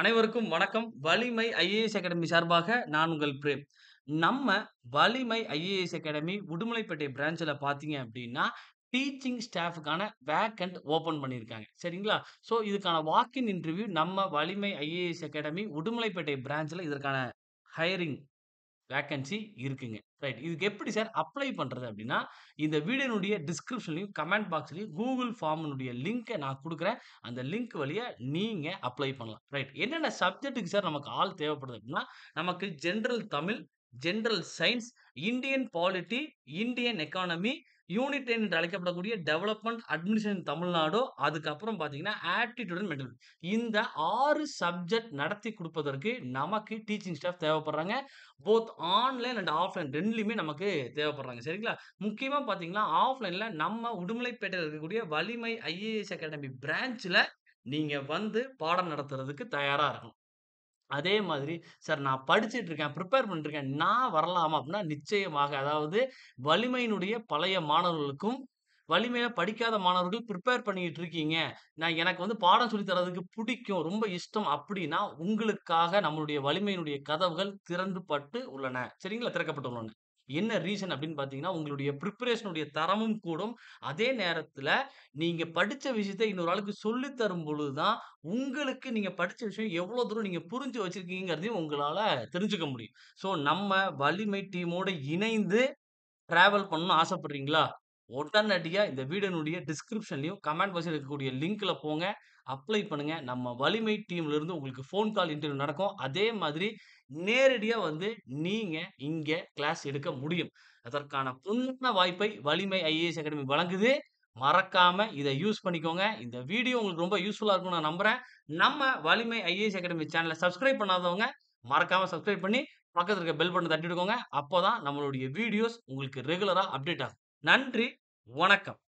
அனைவருக்கும் வணக்கம் வலிமை ஐஏஎஸ் அகாடமி சார்பாக நான் உங்கள் பிரேம் நம்ம வலிமை ஐஏஎஸ் அகாடமி உடுமலைப்பேட்டை பிரான்ச்சில் பார்த்தீங்க அப்படின்னா டீச்சிங் ஸ்டாஃபுக்கான வேக்கண்ட் ஓப்பன் பண்ணியிருக்காங்க சரிங்களா ஸோ இதுக்கான வாக்கின் இன்டர்வியூ நம்ம வலிமை ஐஏஎஸ் அகாடமி உடுமலைப்பேட்டை பிரான்ச்சில் இதற்கான ஹையரிங் வேக்கன்சி இருக்குங்க ரைட் இதுக்கு எப்படி சார் அப்ளை பண்ணுறது அப்படின்னா இந்த வீடியோனுடைய டிஸ்கிரிப்ஷன்லையும் கமெண்ட் பாக்ஸ்லையும் கூகுள் ஃபார்ம்னுடைய லிங்க்கை நான் கொடுக்குறேன் அந்த லிங்க் வழியாக நீங்கள் அப்ளை பண்ணலாம் ரைட் என்னென்ன சப்ஜெக்ட்டுக்கு சார் நமக்கு ஆள் தேவைப்படுது அப்படின்னா நமக்கு general Tamil general science Indian polity Indian economy unit என்று அழைக்கப்படக்கூடிய டெவலப்மெண்ட் அட்மினிஸ்ட்ரேஷன் தமிழ்நாடோ அதுக்கப்புறம் பார்த்தீங்கன்னா ஆட்டிடியூட் அண்ட் மென்டல் இந்த ஆறு சப்ஜெக்ட் நடத்தி கொடுப்பதற்கு நமக்கு டீச்சிங் ஸ்டாஃப் தேவைப்படுறாங்க போத் ஆன்லைன் அண்ட் ஆஃப்லைன் ரெண்டுலையுமே நமக்கு தேவைப்படுறாங்க சரிங்களா முக்கியமாக பார்த்தீங்கன்னா ஆஃப்லைனில் நம்ம உடுமலைப்பேட்டையில் இருக்கக்கூடிய வலிமை ஐஏஎஸ் அகாடமி பிரான்ச்சில் நீங்கள் வந்து பாடம் நடத்துறதுக்கு தயாராக இருக்கணும் அதே மாதிரி சார் நான் படிச்சுட்டு இருக்கேன் ப்ரிப்பேர் பண்ணிட்டுருக்கேன் நான் வரலாமா அப்படின்னா நிச்சயமாக அதாவது வலிமையினுடைய பழைய மாணவர்களுக்கும் வலிமையில படிக்காத மாணவர்கள் ப்ரிப்பேர் பண்ணிட்டு இருக்கீங்க நான் எனக்கு வந்து பாடம் சொல்லி தரதுக்கு பிடிக்கும் ரொம்ப இஷ்டம் அப்படின்னா உங்களுக்காக நம்மளுடைய வலிமையினுடைய கதவுகள் திறந்துபட்டு உள்ளன சரிங்களா திறக்கப்பட்டு உள்ளன என்ன ரீசன் அப்படின்னு பார்த்தீங்கன்னா உங்களுடைய ப்ரிப்பரேஷனுடைய தரமும் கூடும் அதே நேரத்தில் நீங்கள் படித்த விஷயத்தை இன்னொரு ஆளுக்கு சொல்லி தரும் பொழுது தான் உங்களுக்கு நீங்கள் படித்த விஷயம் எவ்வளோ தூரம் நீங்கள் புரிஞ்சு வச்சுருக்கீங்கிறதையும் உங்களால் தெரிஞ்சுக்க முடியும் ஸோ நம்ம வலிமை டீமோடு இணைந்து ட்ராவல் பண்ணணும்னு ஆசைப்படுறீங்களா உடனடியாக இந்த வீடியோனுடைய டிஸ்கிரிப்ஷன்லையும் கமெண்ட் பாக்ஸில் இருக்கக்கூடிய லிங்க்கில் போங்க அப்ளை பண்ணுங்கள் நம்ம வலிமை டீம்லேருந்து உங்களுக்கு ஃபோன் கால் இன்டர்வியூ நடக்கும் அதே மாதிரி நேரடியாக வந்து நீங்கள் இங்கே கிளாஸ் எடுக்க முடியும் அதற்கான புண்ண வாய்ப்பை வலிமை ஐஏஎஸ் அகாடமி வழங்குது மறக்காம இதை யூஸ் பண்ணிக்கோங்க இந்த வீடியோ உங்களுக்கு ரொம்ப யூஸ்ஃபுல்லாக இருக்கும்னு நான் நம்புறேன் நம்ம வலிமை ஐஏஎஸ் அகாடமி சேனலை சப்ஸ்கிரைப் பண்ணாதவங்க மறக்காம சப்ஸ்கிரைப் பண்ணி பக்கத்தில் இருக்க பெல் பட்டன் தட்டிடுக்கோங்க அப்போ தான் நம்மளுடைய வீடியோஸ் உங்களுக்கு ரெகுலராக அப்டேட் ஆகும் நன்றி வணக்கம்